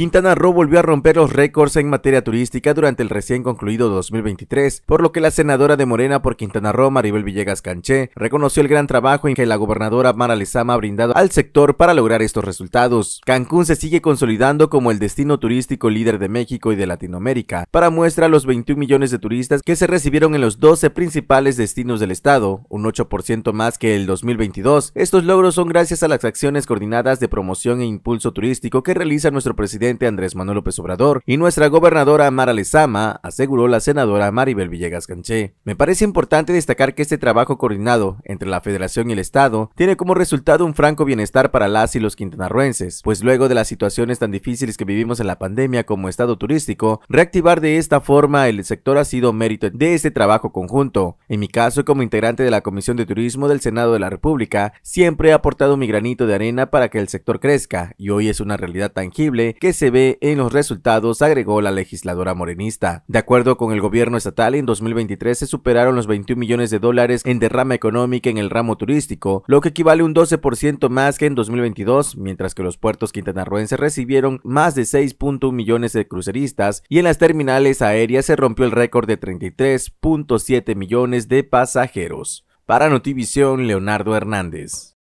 Quintana Roo volvió a romper los récords en materia turística durante el recién concluido 2023, por lo que la senadora de Morena por Quintana Roo, Maribel Villegas Canché, reconoció el gran trabajo en que la gobernadora Mara Lezama ha brindado al sector para lograr estos resultados. Cancún se sigue consolidando como el destino turístico líder de México y de Latinoamérica, para muestra los 21 millones de turistas que se recibieron en los 12 principales destinos del estado, un 8% más que el 2022. Estos logros son gracias a las acciones coordinadas de promoción e impulso turístico que realiza nuestro presidente Andrés Manuel López Obrador y nuestra gobernadora Mara Lezama, aseguró la senadora Maribel Villegas Canché. Me parece importante destacar que este trabajo coordinado entre la Federación y el Estado tiene como resultado un franco bienestar para las y los quintanarruenses, pues luego de las situaciones tan difíciles que vivimos en la pandemia como estado turístico, reactivar de esta forma el sector ha sido mérito de este trabajo conjunto. En mi caso, como integrante de la Comisión de Turismo del Senado de la República, siempre he aportado mi granito de arena para que el sector crezca y hoy es una realidad tangible que se ve en los resultados, agregó la legisladora morenista. De acuerdo con el gobierno estatal, en 2023 se superaron los 21 millones de dólares en derrama económica en el ramo turístico, lo que equivale a un 12% más que en 2022, mientras que los puertos quintanarruenses recibieron más de 6.1 millones de cruceristas y en las terminales aéreas se rompió el récord de 33.7 millones de pasajeros. Para Notivisión, Leonardo Hernández.